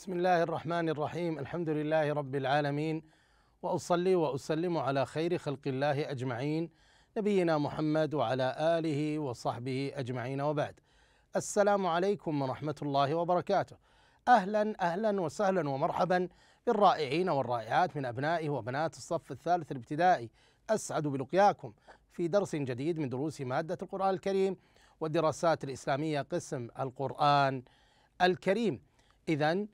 بسم الله الرحمن الرحيم الحمد لله رب العالمين واصلي واسلم على خير خلق الله اجمعين نبينا محمد وعلى اله وصحبه اجمعين وبعد السلام عليكم ورحمه الله وبركاته اهلا اهلا وسهلا ومرحبا بالرائعين والرائعات من ابنائي وبنات الصف الثالث الابتدائي اسعد بلقياكم في درس جديد من دروس ماده القران الكريم والدراسات الاسلاميه قسم القران الكريم اذا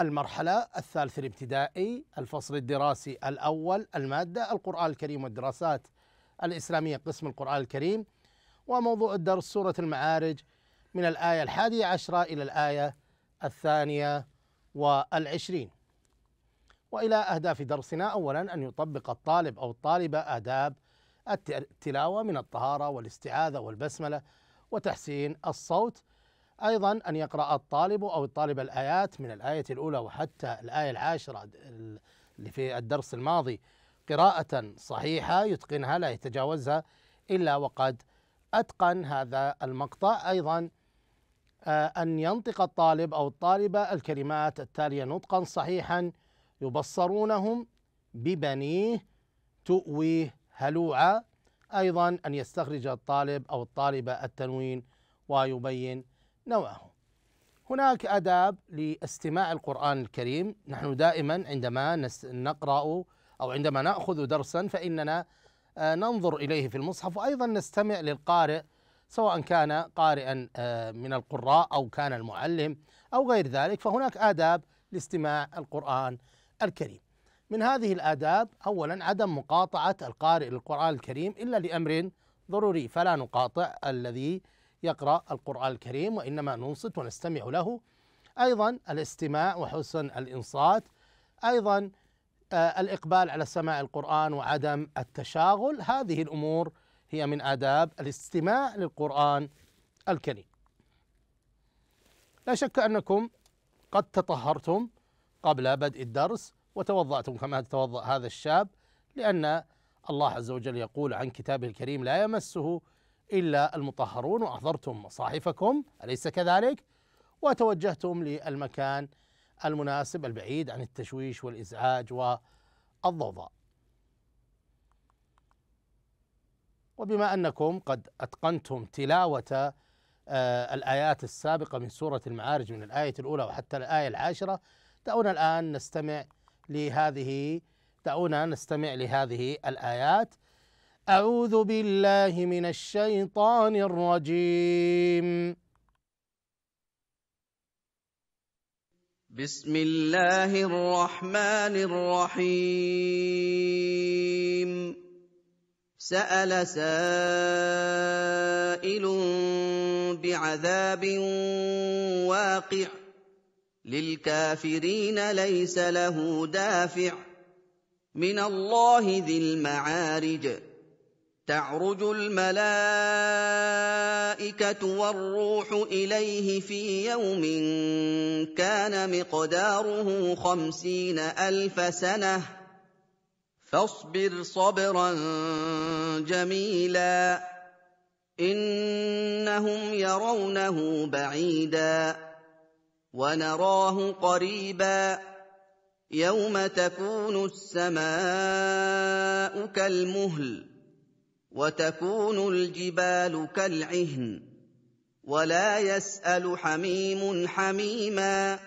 المرحلة الثالث الابتدائي الفصل الدراسي الأول المادة القرآن الكريم والدراسات الإسلامية قسم القرآن الكريم وموضوع الدرس سورة المعارج من الآية الحادية عشرة إلى الآية الثانية والعشرين وإلى أهداف درسنا أولا أن يطبق الطالب أو الطالبة آداب التلاوة من الطهارة والاستعاذة والبسملة وتحسين الصوت أيضا أن يقرأ الطالب أو الطالب الآيات من الآية الأولى وحتى الآية العاشرة اللي في الدرس الماضي قراءة صحيحة يتقنها لا يتجاوزها إلا وقد أتقن هذا المقطع أيضا آه، أن ينطق الطالب أو الطالبة الكلمات التالية نطقا صحيحا يبصرونهم ببنيه تؤويه هلوعا أيضا أن يستخرج الطالب أو الطالبة التنوين ويبين نوعه هناك آداب لاستماع القرآن الكريم نحن دائما عندما نقرأ أو عندما نأخذ درسا فإننا آه، ننظر إليه في المصحف وأيضا نستمع للقارئ سواء كان قارئا آه، من القراء أو كان المعلم أو غير ذلك فهناك آداب لاستماع القرآن الكريم من هذه الآداب أولا عدم مقاطعة القارئ للقرآن الكريم إلا لأمر ضروري فلا نقاطع الذي يقرأ القرآن الكريم وإنما ننصت ونستمع له أيضا الاستماع وحسن الإنصات أيضا آه، الإقبال على سماع القرآن وعدم التشاغل هذه الأمور هي من آداب الاستماع للقرآن الكريم لا شك أنكم قد تطهرتم قبل بدء الدرس وتوضأتم كما توضأ هذا الشاب لأن الله عز وجل يقول عن كتابه الكريم لا يمسه إلا المطهرون وأحضرتم مصاحفكم أليس كذلك؟ وتوجهتم للمكان المناسب البعيد عن التشويش والإزعاج والضوضاء وبما أنكم قد أتقنتم تلاوة آه، الآيات السابقة من سورة المعارج من الآية الأولى وحتى الآية العاشرة دعونا الآن نستمع لهذه دعونا نستمع لهذه الآيات أعوذ بالله من الشيطان الرجيم بسم الله الرحمن الرحيم سأل سائل بعذاب واقع للكافرين ليس له دافع من الله ذي المعارج تعرج الملائكه والروح اليه في يوم كان مقداره خمسين الف سنه فاصبر صبرا جميلا انهم يرونه بعيدا ونراه قريبا يوم تكون السماء كالمهل وتكون الجبال كالعهن ولا يسال حميم حميما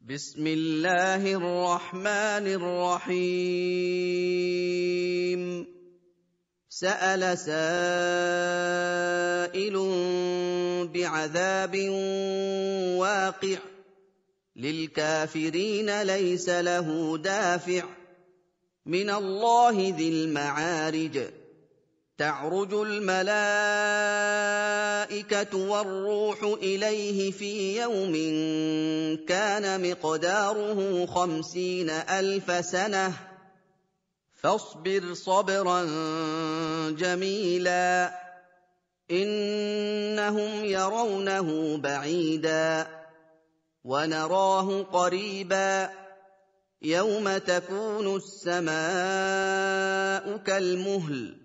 بسم الله الرحمن الرحيم سال سائل بعذاب واقع للكافرين ليس له دافع من الله ذي المعارج تعرج الملائكه والروح اليه في يوم كان مقداره خمسين الف سنه فاصبر صبرا جميلا انهم يرونه بعيدا ونراه قريبا يوم تكون السماء كالمهل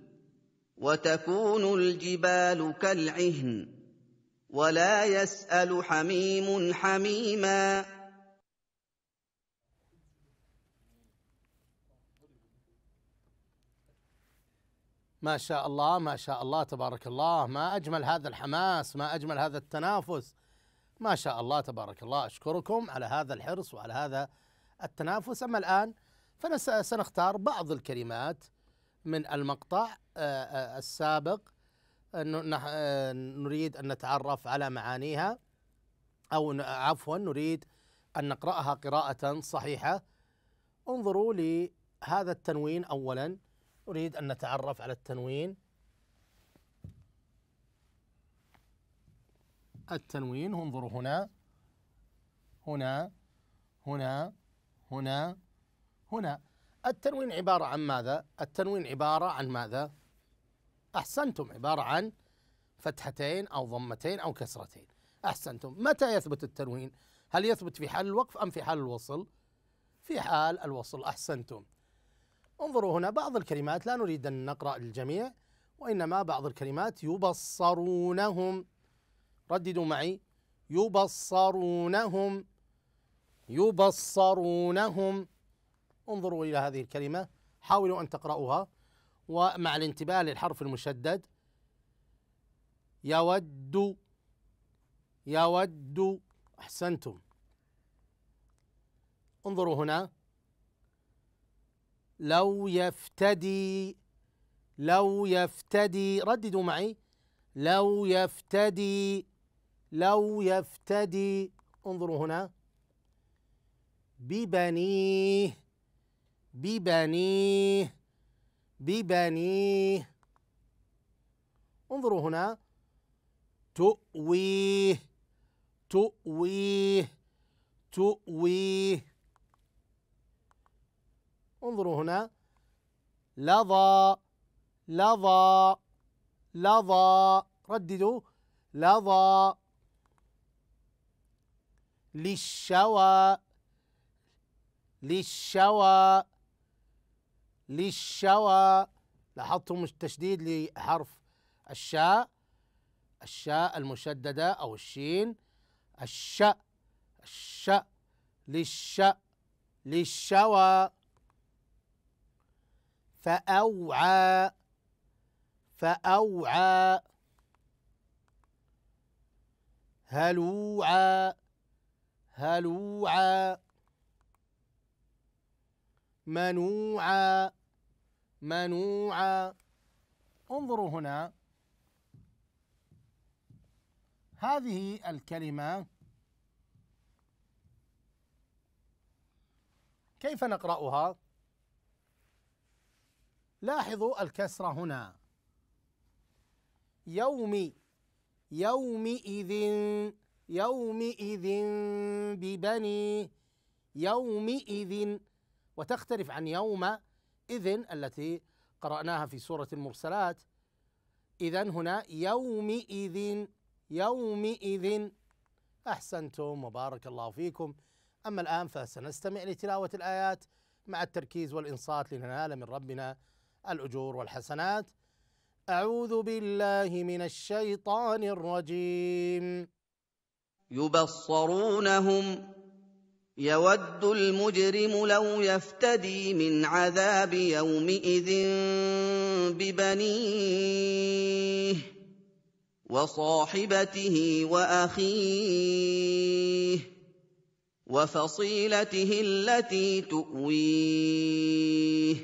وتكون الجبال كالعهن ولا يسال حميم حميما ما شاء الله ما شاء الله تبارك الله ما اجمل هذا الحماس ما اجمل هذا التنافس ما شاء الله تبارك الله اشكركم على هذا الحرص وعلى هذا التنافس أما الآن فسنختار بعض الكلمات من المقطع آه، آه، السابق آه، نريد أن نتعرف على معانيها أو عفوا نريد أن نقرأها قراءة صحيحة انظروا لهذا التنوين أولا نريد أن نتعرف على التنوين التنوين انظروا هنا هنا هنا هنا هنا التنوين عبارة عن ماذا؟ التنوين عبارة عن ماذا؟ أحسنتم عبارة عن فتحتين أو ضمتين أو كسرتين أحسنتم متى يثبت التنوين؟ هل يثبت في حال الوقف أم في حال الوصل؟ في حال الوصل أحسنتم انظروا هنا بعض الكلمات لا نريد أن نقرأ للجميع وإنما بعض الكلمات يبصرونهم رددوا معي يبصرونهم يبصرونهم انظروا إلى هذه الكلمة حاولوا أن تقرأوها ومع الانتباه للحرف المشدد يود يود أحسنتم انظروا هنا لو يفتدي لو يفتدي رددوا معي لو يفتدي لو يفتدي انظروا هنا ببنيه ببنيه ببنيه انظروا هنا تؤويه تؤويه تؤويه انظروا هنا لظى لظى لظى رددوا لظى للشوى للشوى للشوى لاحظتم التشديد لحرف الشاء الشاء المشددة أو الشين الشاء الشاء للشاء للشوى فأوعى فأوعى هلوعى هلوعى منوعا منوعا انظروا هنا هذه الكلمة كيف نقرأها؟ لاحظوا الكسرة هنا يوم يومئذ يومئذ ببني يومئذ وتختلف عن يوم إذن التي قرأناها في سورة المرسلات إذا هنا يومئذ يومئذ أحسنتم وبارك الله فيكم أما الآن فسنستمع لتلاوة الآيات مع التركيز والإنصات لننال من ربنا الأجور والحسنات أعوذ بالله من الشيطان الرجيم يبصرونهم يود المجرم لو يفتدي من عذاب يومئذ ببنيه وصاحبته واخيه وفصيلته التي تؤويه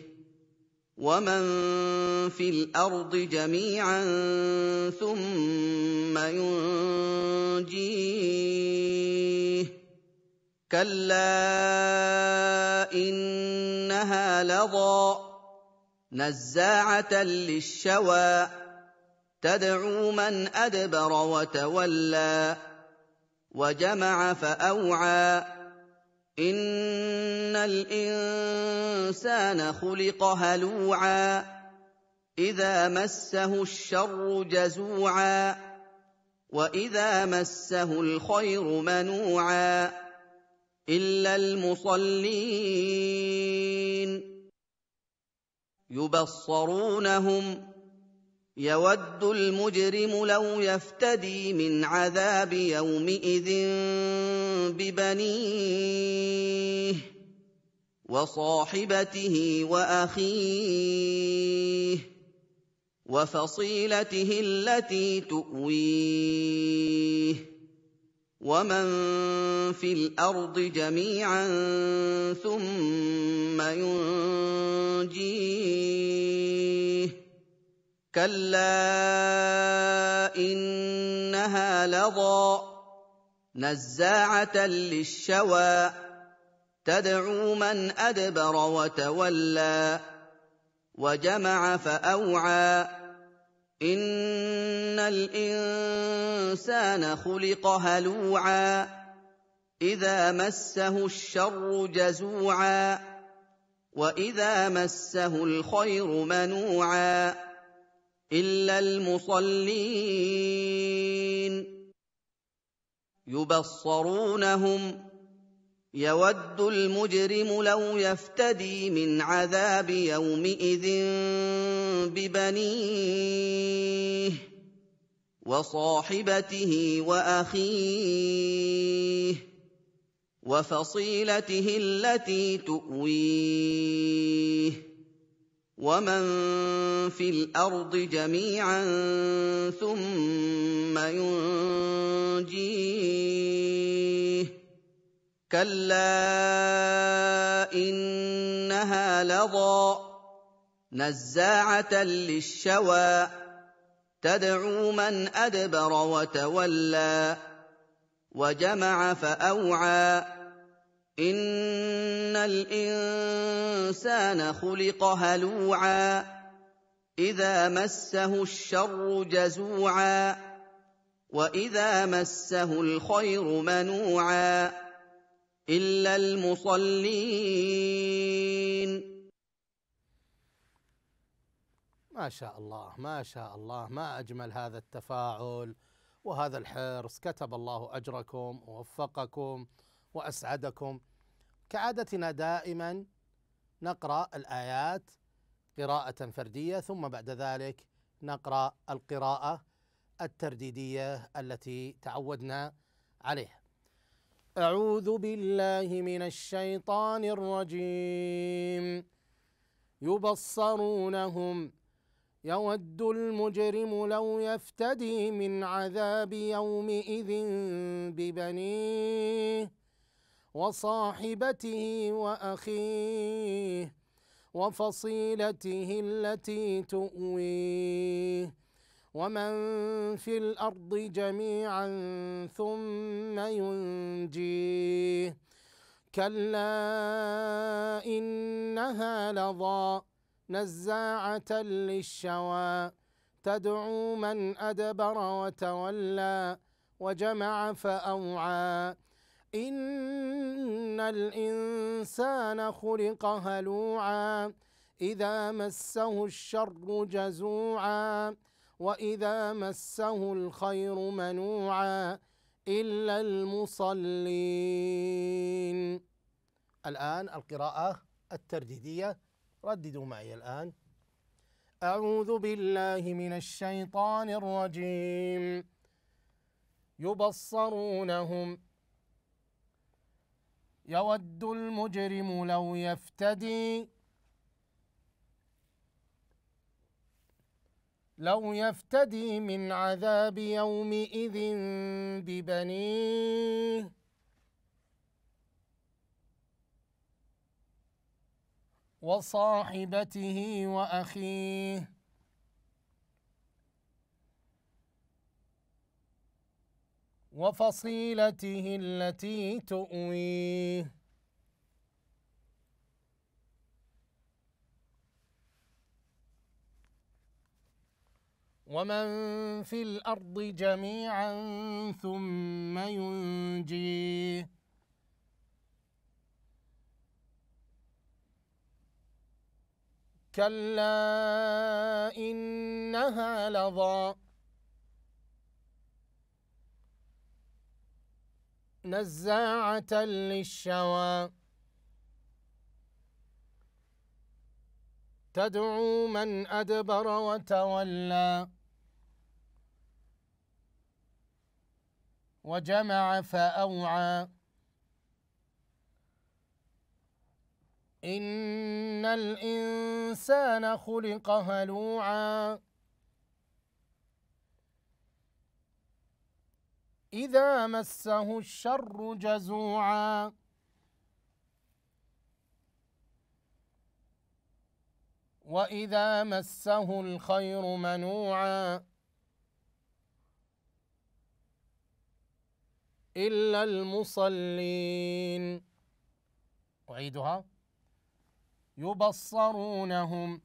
ومن في الارض جميعا ثم ينجيه كَلَّا إِنَّهَا لَظَىٰ نَزَّاعَةً لِّلشَّوَىٰ تَدْعُو مَنْ أَدْبَرَ وَتَوَلَّىٰ وَجَمَعَ فَأَوْعَىٰ إِنَّ الْإِنسَانَ خُلِقَ هَلُوعًا إِذَا مَسَّهُ الشَّرُّ جَزُوعًا وَإِذَا مَسَّهُ الْخَيْرُ مَنُوعًا الا المصلين يبصرونهم يود المجرم لو يفتدي من عذاب يومئذ ببنيه وصاحبته واخيه وفصيلته التي تؤويه ومن في الارض جميعا ثم ينجيه كلا انها لظى نزاعه للشوى تدعو من ادبر وتولى وجمع فاوعى ان الانسان خلق هلوعا اذا مسه الشر جزوعا واذا مسه الخير منوعا الا المصلين يبصرونهم يود المجرم لو يفتدي من عذاب يومئذ ببنيه وصاحبته واخيه وفصيلته التي تؤويه ومن في الارض جميعا ثم ينجيه كلا انها لظى نزاعه للشوى تدعو من ادبر وتولى وجمع فاوعى ان الانسان خلق هلوعا اذا مسه الشر جزوعا واذا مسه الخير منوعا إلا المصلين ما شاء الله ما شاء الله ما أجمل هذا التفاعل وهذا الحرص كتب الله أجركم ووفقكم وأسعدكم كعادتنا دائما نقرأ الآيات قراءة فردية ثم بعد ذلك نقرأ القراءة الترديدية التي تعودنا عليها أعوذ بالله من الشيطان الرجيم يبصرونهم يود المجرم لو يفتدي من عذاب يومئذ ببنيه وصاحبته وأخيه وفصيلته التي تؤويه ومن في الارض جميعا ثم ينجيه كلا انها لظى نزاعه للشوى تدعو من ادبر وتولى وجمع فاوعى ان الانسان خلق هلوعا اذا مسه الشر جزوعا واذا مسه الخير منوعا الا المصلين الان القراءه الترديديه رددوا معي الان اعوذ بالله من الشيطان الرجيم يبصرونهم يود المجرم لو يفتدي لو يفتدي من عذاب يومئذ ببنيه وصاحبته واخيه وفصيلته التي تؤويه ومن في الأرض جميعا ثم ينجيه كلا إنها لظى نزاعة للشوى تدعو من أدبر وتولى وجمع فأوعى إن الإنسان خلق هلوعا إذا مسه الشر جزوعا وإذا مسه الخير منوعا إلا المصلين أعيدها يبصرونهم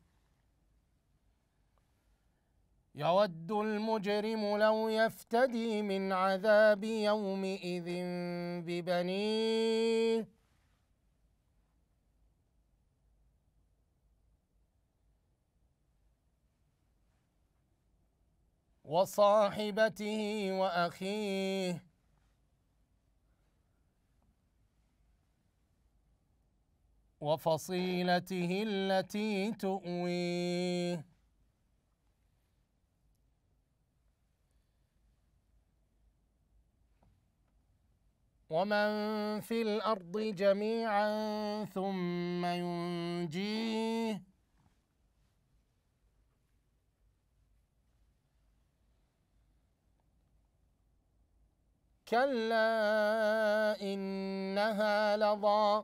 يود المجرم لو يفتدي من عذاب يومئذ ببنيه وصاحبته وأخيه وفصيلته التي تؤويه ومن في الارض جميعا ثم ينجيه كلا انها لظى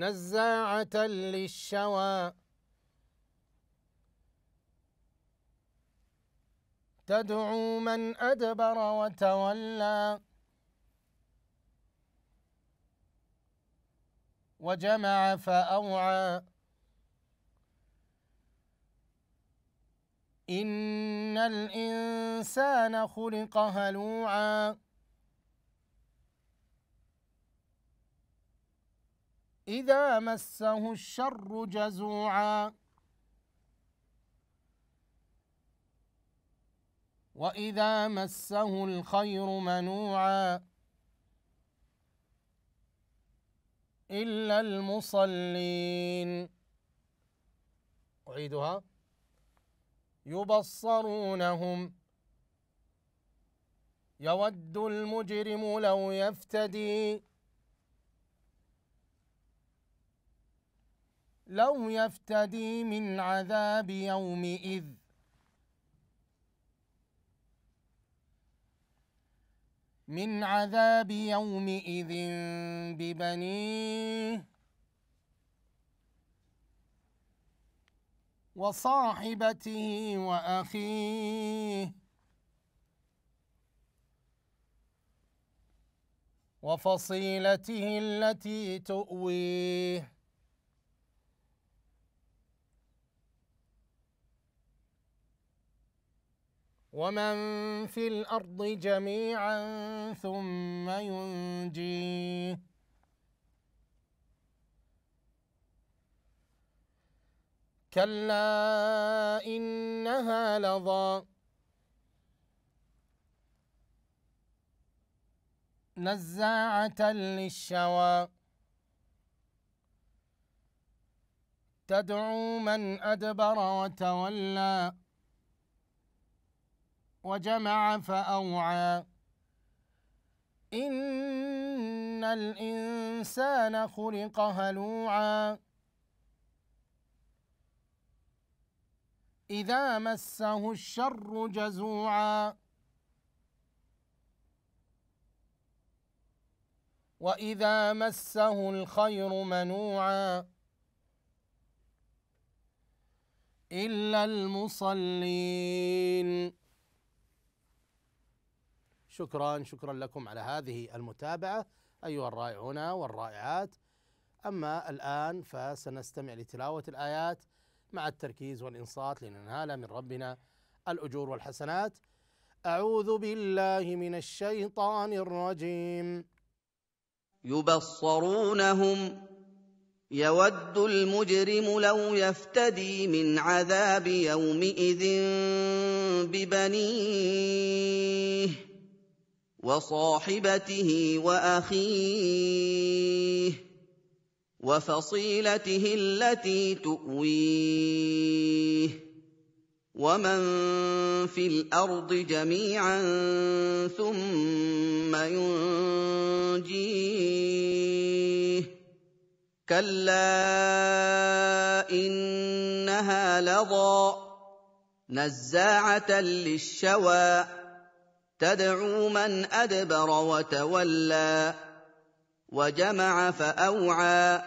نزاعة للشوى تدعو من أدبر وتولى وجمع فأوعى إن الإنسان خلق هلوعاً إذا مسه الشر جزوعا وإذا مسه الخير منوعا إلا المصلين أعيدها يبصرونهم يود المجرم لو يفتدي لو يفتدي من عذاب يومئذ من عذاب يومئذ ببنيه وصاحبته وأخيه وفصيلته التي تؤويه ومن في الأرض جميعا ثم ينجيه كلا إنها لظى نزاعة للشوى تدعو من أدبر وتولى وجمع فأوعى إن الإنسان خلق هلوعا إذا مسه الشر جزوعا وإذا مسه الخير منوعا إلا المصلين شكرا شكرا لكم على هذه المتابعة أيها الرائعون والرائعات أما الآن فسنستمع لتلاوة الآيات مع التركيز والإنصات لننال من ربنا الأجور والحسنات أعوذ بالله من الشيطان الرجيم يبصرونهم يود المجرم لو يفتدي من عذاب يومئذ ببنيه وصاحبته واخيه وفصيلته التي تؤويه ومن في الارض جميعا ثم ينجيه كلا انها لظى نزاعه للشوى تدعو من ادبر وتولى وجمع فاوعى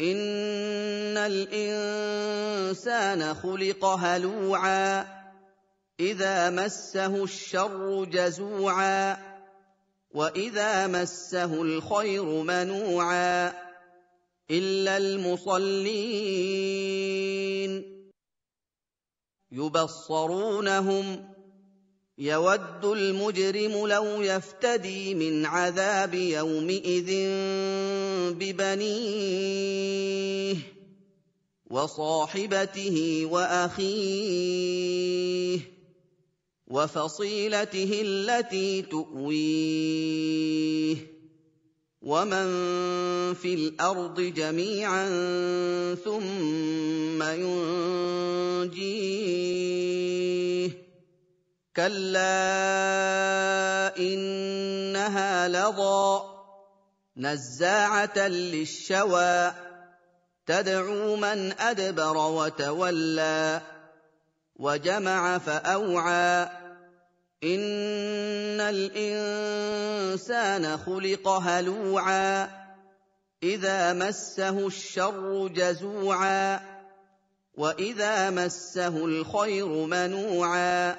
ان الانسان خلق هلوعا اذا مسه الشر جزوعا واذا مسه الخير منوعا الا المصلين يبصرونهم يود المجرم لو يفتدي من عذاب يومئذ ببنيه وصاحبته واخيه وفصيلته التي تؤويه ومن في الارض جميعا ثم ينجيه كلا انها لظى نزاعه للشوى تدعو من ادبر وتولى وجمع فاوعى ان الانسان خلق هلوعا اذا مسه الشر جزوعا واذا مسه الخير منوعا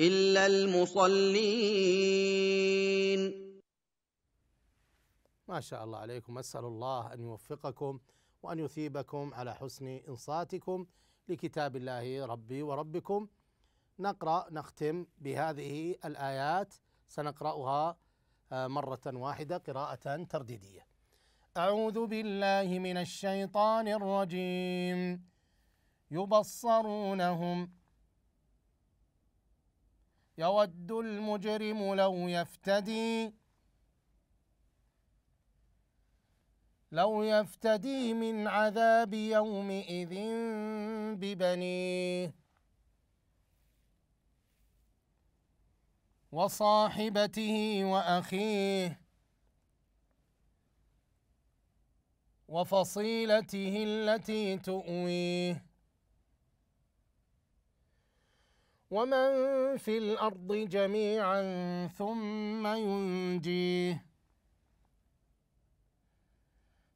إلا المصلين ما شاء الله عليكم أسأل الله أن يوفقكم وأن يثيبكم على حسن إنصاتكم لكتاب الله ربي وربكم نقرأ نختم بهذه الآيات سنقرأها آه، مرة واحدة قراءة ترديدية أعوذ بالله من الشيطان الرجيم يبصرونهم يود المجرم لو يفتدي لو يفتدي من عذاب يومئذ ببنيه وصاحبته واخيه وفصيلته التي تؤويه ومن في الأرض جميعا ثم ينجيه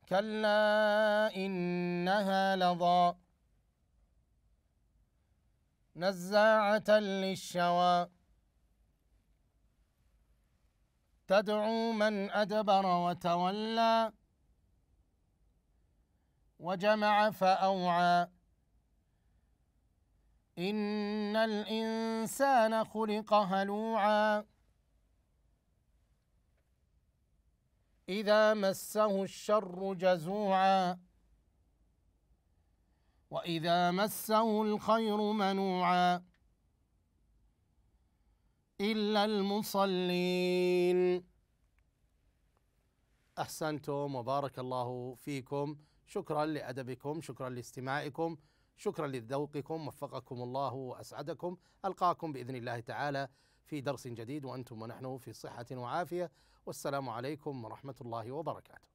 كلا إنها لظى نزاعة للشوى تدعو من أدبر وتولى وجمع فأوعى إن الإنسان خلق هلوعا إذا مسه الشر جزوعا وإذا مسه الخير منوعا إلا المصلين أحسنتم وبارك الله فيكم شكرا لأدبكم شكرا لاستماعكم شكرا لذوقكم وفقكم الله وأسعدكم ألقاكم بإذن الله تعالى في درس جديد وأنتم ونحن في صحة وعافية والسلام عليكم ورحمة الله وبركاته